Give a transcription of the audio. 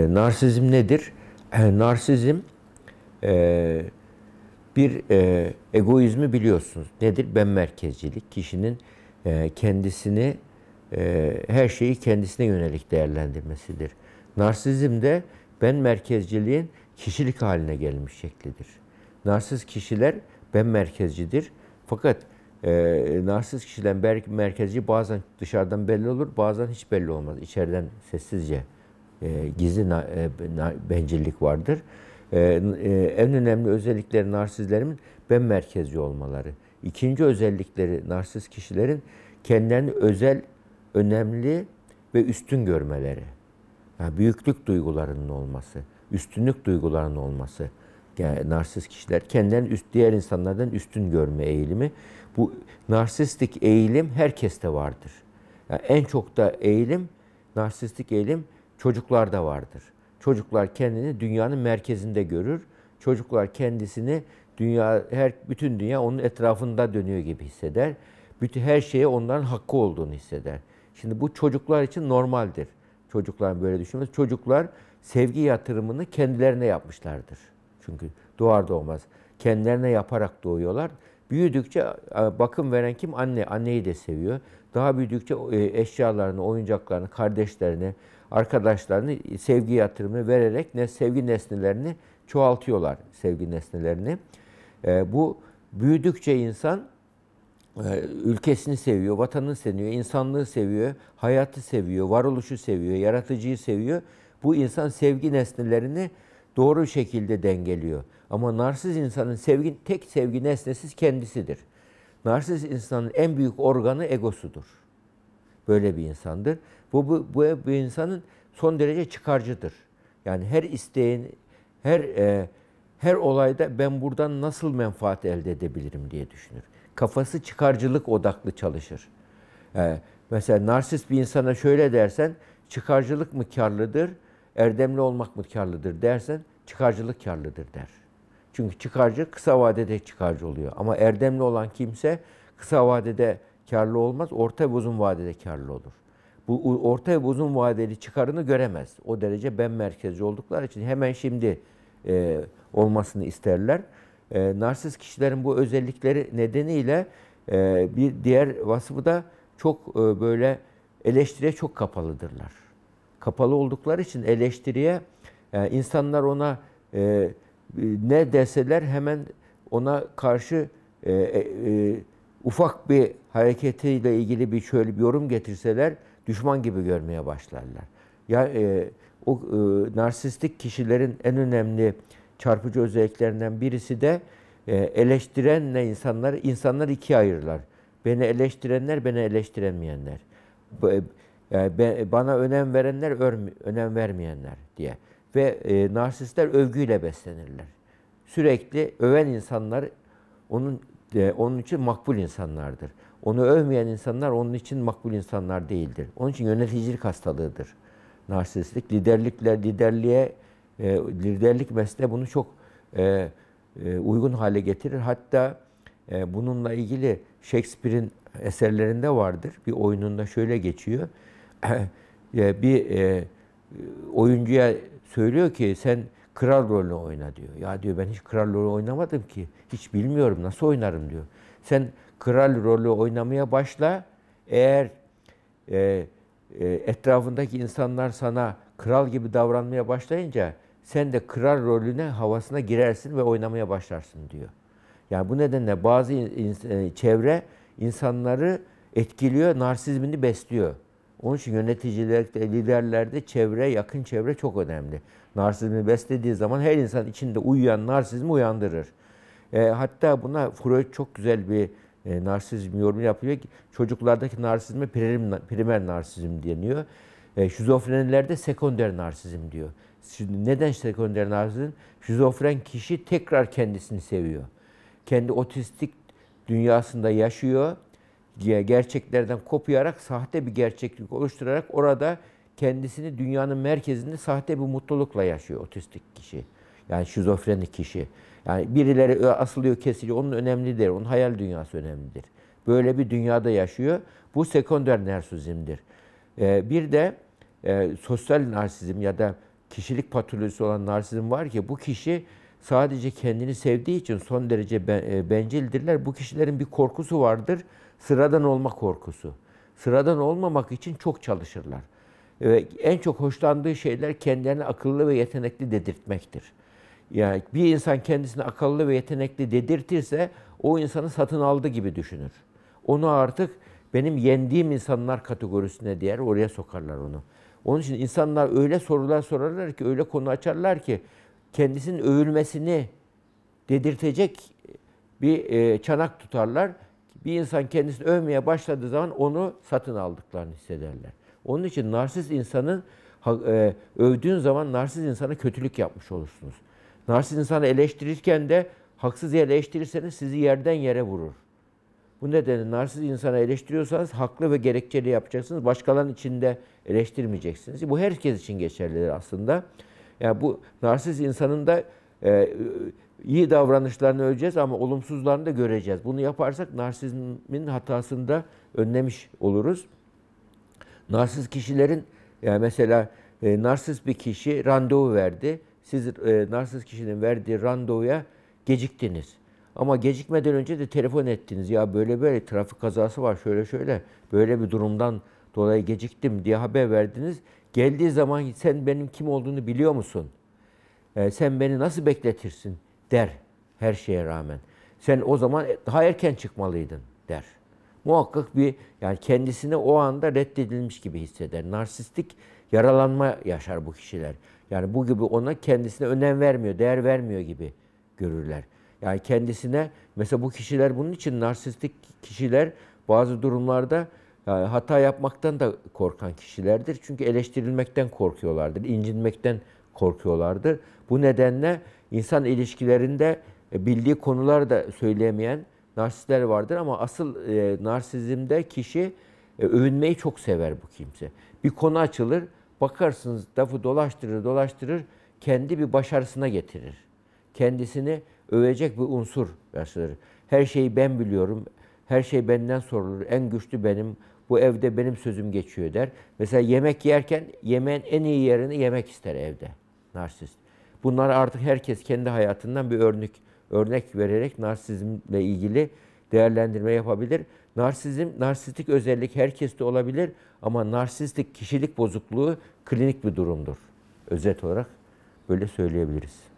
E, narsizm nedir? E, narsizm e, bir e, egoizmi biliyorsunuz. Nedir? Ben merkezcilik. Kişinin kendisini her şeyi kendisine yönelik değerlendirmesidir. Narsizm de ben merkezciliğin kişilik haline gelmiş şeklidir. Narsiz kişiler ben merkezcidir. Fakat e, narsiz kişiden merkezci bazen dışarıdan belli olur, bazen hiç belli olmaz. İçeriden sessizce e, gizli na, e, na, bencillik vardır. E, e, en önemli özellikleri narsizlerin ben merkezi olmaları. İkinci özellikleri narsiz kişilerin kendilerini özel, önemli ve üstün görmeleri. Yani büyüklük duygularının olması, üstünlük duygularının olması. Yani narsist kişiler kendilerini üst, diğer insanlardan üstün görme eğilimi. Bu narsistik eğilim herkeste vardır. Yani en çok da eğilim, narsistik eğilim çocuklarda vardır. Çocuklar kendini dünyanın merkezinde görür. Çocuklar kendisini dünya her bütün dünya onun etrafında dönüyor gibi hisseder. Bütün her şeye onların hakkı olduğunu hisseder. Şimdi bu çocuklar için normaldir. Çocuklar böyle düşünmez. Çocuklar sevgi yatırımını kendilerine yapmışlardır. Çünkü doğar doğmaz kendilerine yaparak doğuyorlar. Büyüdükçe e, bakım veren kim? Anne. Anneyi de seviyor. Daha büyüdükçe e, eşyalarını, oyuncaklarını, kardeşlerini, arkadaşlarını sevgi yatırımı vererek ne sevgi nesnelerini çoğaltıyorlar sevgi nesnelerini. E, bu büyüdükçe insan ülkesini seviyor, vatanını seviyor, insanlığı seviyor, hayatı seviyor, varoluşu seviyor, yaratıcıyı seviyor. Bu insan sevgi nesnelerini doğru şekilde dengeliyor. Ama narsiz insanın sevgi, tek sevgi nesnesiz kendisidir. Narsiz insanın en büyük organı egosudur. Böyle bir insandır. Bu, bu, bu bir insanın son derece çıkarcıdır. Yani her isteğin, her e, her olayda ben buradan nasıl menfaat elde edebilirim diye düşünür. Kafası çıkarcılık odaklı çalışır. E, mesela narsist bir insana şöyle dersen, çıkarcılık mı karlıdır? erdemli olmak mı karlıdır dersen çıkarcılık karlıdır der. Çünkü çıkarcı kısa vadede çıkarcı oluyor. Ama erdemli olan kimse kısa vadede karlı olmaz, orta ve uzun vadede karlı olur. Bu orta ve uzun vadeli çıkarını göremez. O derece ben merkezci oldukları için hemen şimdi e, olmasını isterler. E, narsist kişilerin bu özellikleri nedeniyle e, bir diğer vasıfı da çok e, böyle eleştiriye çok kapalıdırlar kapalı oldukları için eleştiriye yani e, insanlar ona e, e, ne deseler hemen ona karşı e, e, e, ufak bir hareketiyle ilgili bir şöyle bir yorum getirseler düşman gibi görmeye başlarlar. Ya e, o e, narsistik kişilerin en önemli çarpıcı özelliklerinden birisi de e, eleştirenle insanlar insanlar ikiye ayırırlar. Beni eleştirenler, beni eleştiremeyenler bana önem verenler, önem vermeyenler diye. Ve e, narsistler övgüyle beslenirler. Sürekli öven insanlar onun e, onun için makbul insanlardır. Onu övmeyen insanlar onun için makbul insanlar değildir. Onun için yöneticilik hastalığıdır. Narsistlik, liderlikler, liderliğe, e, liderlik mesleği bunu çok e, e, uygun hale getirir. Hatta e, bununla ilgili Shakespeare'in eserlerinde vardır. Bir oyununda şöyle geçiyor. bir e, oyuncuya söylüyor ki sen kral rolünü oyna diyor. Ya diyor ben hiç kral rolü oynamadım ki. Hiç bilmiyorum nasıl oynarım diyor. Sen kral rolü oynamaya başla. Eğer e, e, etrafındaki insanlar sana kral gibi davranmaya başlayınca sen de kral rolüne havasına girersin ve oynamaya başlarsın diyor. Yani bu nedenle bazı in, in, e, çevre insanları etkiliyor, narsizmini besliyor. Onun için yöneticilerde, liderlerde çevre, yakın çevre çok önemli. Narsizmi beslediği zaman her insan içinde uyuyan narsizmi uyandırır. E, hatta buna Freud çok güzel bir e, narsizm yorumu yapıyor. Çocuklardaki narsizme prim, primer narsizm deniyor. E, şizofrenilerde sekonder narsizm diyor. Şimdi neden sekonder narsizm? Şizofren kişi tekrar kendisini seviyor. Kendi otistik dünyasında yaşıyor gerçeklerden kopuyarak sahte bir gerçeklik oluşturarak orada kendisini dünyanın merkezinde sahte bir mutlulukla yaşıyor otistik kişi. Yani şizofrenik kişi. Yani birileri asılıyor, kesiliyor. Onun önemlidir, Onun hayal dünyası önemlidir. Böyle bir dünyada yaşıyor. Bu sekonder narsizmdir. Ee, bir de e, sosyal narsizm ya da kişilik patolojisi olan narsizm var ki bu kişi sadece kendini sevdiği için son derece ben, e, bencildirler. Bu kişilerin bir korkusu vardır Sıradan olma korkusu. Sıradan olmamak için çok çalışırlar. Ve en çok hoşlandığı şeyler kendilerini akıllı ve yetenekli dedirtmektir. Yani bir insan kendisini akıllı ve yetenekli dedirtirse o insanı satın aldı gibi düşünür. Onu artık benim yendiğim insanlar kategorisine diğer oraya sokarlar onu. Onun için insanlar öyle sorular sorarlar ki, öyle konu açarlar ki kendisinin övülmesini dedirtecek bir e, çanak tutarlar bir insan kendisini övmeye başladığı zaman onu satın aldıklarını hissederler. Onun için narsiz insanın e, övdüğün zaman narsiz insana kötülük yapmış olursunuz. Narsiz insanı eleştirirken de haksız eleştirirseniz sizi yerden yere vurur. Bu nedenle narsiz insana eleştiriyorsanız haklı ve gerekçeli yapacaksınız. Başkalarının içinde eleştirmeyeceksiniz. Bu herkes için geçerlidir aslında. Yani bu narsiz insanın da e, iyi davranışlarını öleceğiz ama olumsuzlarını da göreceğiz. Bunu yaparsak narsizmin hatasını da önlemiş oluruz. Narsiz kişilerin yani mesela e, narsiz bir kişi randevu verdi. Siz e, narsiz kişinin verdiği randevuya geciktiniz. Ama gecikmeden önce de telefon ettiniz. Ya böyle böyle trafik kazası var şöyle şöyle böyle bir durumdan dolayı geciktim diye haber verdiniz. Geldiği zaman sen benim kim olduğunu biliyor musun? E, sen beni nasıl bekletirsin? der her şeye rağmen. Sen o zaman e, daha erken çıkmalıydın der. Muhakkak bir yani kendisini o anda reddedilmiş gibi hisseder. Narsistik yaralanma yaşar bu kişiler. Yani bu gibi ona kendisine önem vermiyor, değer vermiyor gibi görürler. Yani kendisine mesela bu kişiler bunun için narsistik kişiler bazı durumlarda yani e, hata yapmaktan da korkan kişilerdir. Çünkü eleştirilmekten korkuyorlardır, incinmekten korkuyorlardır. Bu nedenle insan ilişkilerinde e, bildiği konuları da söyleyemeyen narsistler vardır ama asıl e, narsizmde kişi e, övünmeyi çok sever bu kimse. Bir konu açılır, bakarsınız lafı dolaştırır dolaştırır, kendi bir başarısına getirir. Kendisini övecek bir unsur yaşlanır. Her şeyi ben biliyorum, her şey benden sorulur, en güçlü benim, bu evde benim sözüm geçiyor der. Mesela yemek yerken yemeğin en iyi yerini yemek ister evde narsist. Bunlar artık herkes kendi hayatından bir örnek örnek vererek narsizmle ilgili değerlendirme yapabilir. Narsizm, narsistik özellik herkeste olabilir ama narsistik kişilik bozukluğu klinik bir durumdur. Özet olarak böyle söyleyebiliriz.